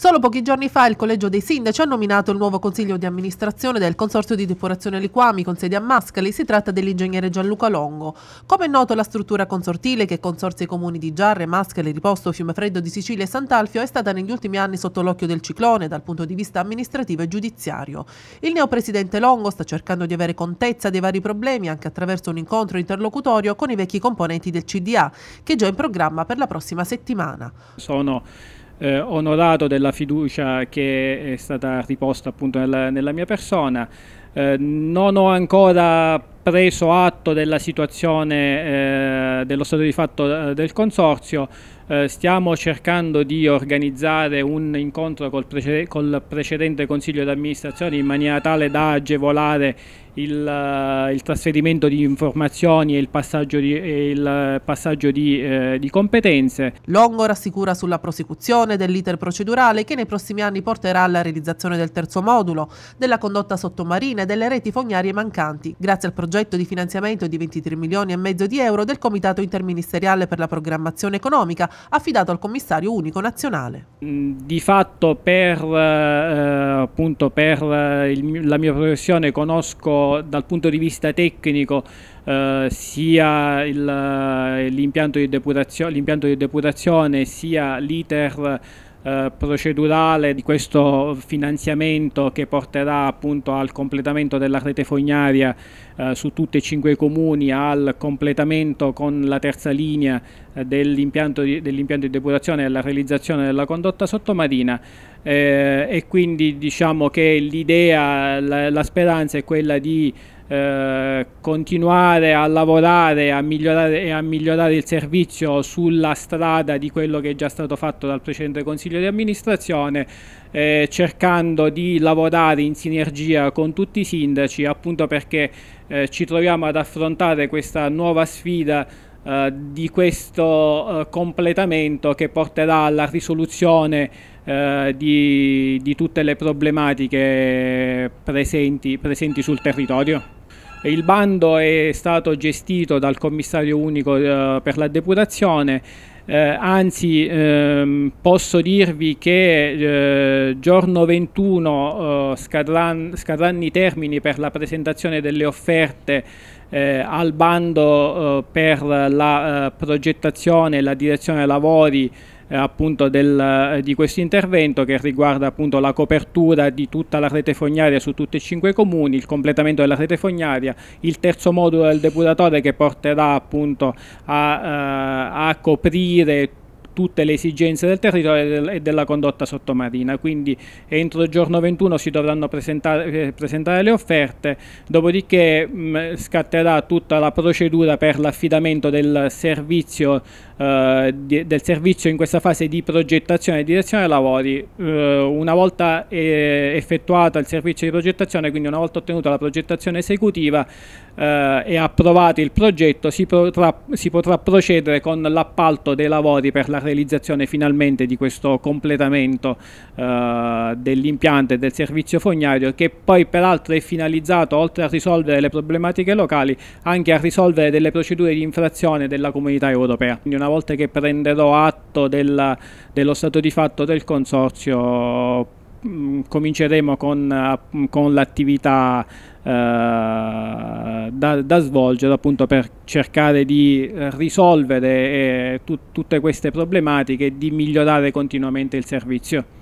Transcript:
Solo pochi giorni fa il Collegio dei Sindaci ha nominato il nuovo consiglio di amministrazione del Consorzio di Depurazione Liquami con sede a Mascali. Si tratta dell'ingegnere Gianluca Longo. Come è noto la struttura consortile che consorzia i comuni di Giarre, Mascali, Riposto, Fiumefreddo di Sicilia e Sant'Alfio è stata negli ultimi anni sotto l'occhio del ciclone dal punto di vista amministrativo e giudiziario. Il neopresidente Longo sta cercando di avere contezza dei vari problemi anche attraverso un incontro interlocutorio con i vecchi componenti del CDA che è già in programma per la prossima settimana. Sono eh, onorato della fiducia che è stata riposta appunto nella, nella mia persona. Eh, non ho ancora preso atto della situazione eh, dello stato di fatto eh, del consorzio, eh, stiamo cercando di organizzare un incontro col, precedente, col precedente consiglio di amministrazione in maniera tale da agevolare il, eh, il trasferimento di informazioni e il passaggio di, il passaggio di, eh, di competenze. Longo rassicura sulla prosecuzione dell'iter procedurale che nei prossimi anni porterà alla realizzazione del terzo modulo, della condotta sottomarina e delle reti fognarie mancanti, grazie al progetto di finanziamento di 23 milioni e mezzo di euro del Comitato Comitato Interministeriale per la Programmazione Economica, affidato al Commissario Unico Nazionale. Mm, di fatto per, eh, eh appunto per eh, il, la mia professione conosco dal punto di vista tecnico eh, sia l'impianto di, di deputazione sia l'iter eh, procedurale di questo finanziamento che porterà appunto al completamento della rete fognaria eh, su tutti e cinque i comuni, al completamento con la terza linea eh, dell'impianto di, dell di, depurazione e alla realizzazione della condotta sottomarina eh, e quindi diciamo che l'idea, la, la speranza è quella di eh, continuare a lavorare a migliorare, e a migliorare il servizio sulla strada di quello che è già stato fatto dal precedente Consiglio di amministrazione, eh, cercando di lavorare in sinergia con tutti i sindaci, appunto perché eh, ci troviamo ad affrontare questa nuova sfida eh, di questo eh, completamento che porterà alla risoluzione di, di, tutte le problematiche presenti, presenti sul territorio? Il bando è stato gestito dal commissario unico eh, per la deputazione eh, anzi, ehm, posso dirvi che eh, giorno 21 eh, scadranno i termini per la presentazione delle offerte eh, al bando eh, per la eh, progettazione e la direzione lavori eh, appunto del, di questo intervento che riguarda appunto la copertura di tutta la rete fognaria su tutti e cinque i comuni, il completamento della rete fognaria, il terzo modulo del depuratore che porterà appunto a, a coprire here they tutte le esigenze del territorio e della condotta sottomarina. Quindi entro il giorno 21 si dovranno presentare, eh, presentare le offerte, dopodiché mh, mm, scatterà tutta la procedura per l'affidamento del servizio, eh, del servizio in questa fase di progettazione e direzione dei lavori. Eh, una volta effettuato il servizio di progettazione, quindi una volta ottenuta la progettazione esecutiva e approvato il progetto, si potrà, si potrà procedere con l'appalto dei lavori per la realizzazione realizzazione finalmente di questo completamento eh, dell'impianto e del servizio fognario che poi peraltro è finalizzato oltre a risolvere le problematiche locali anche a risolvere delle procedure di infrazione della comunità europea. Quindi una volta che prenderò atto del, dello stato di fatto del consorzio Mm, cominceremo con, eh, con l'attività eh, da, da, svolgere appunto per cercare di risolvere eh, tu, tutte queste problematiche e di migliorare continuamente il servizio.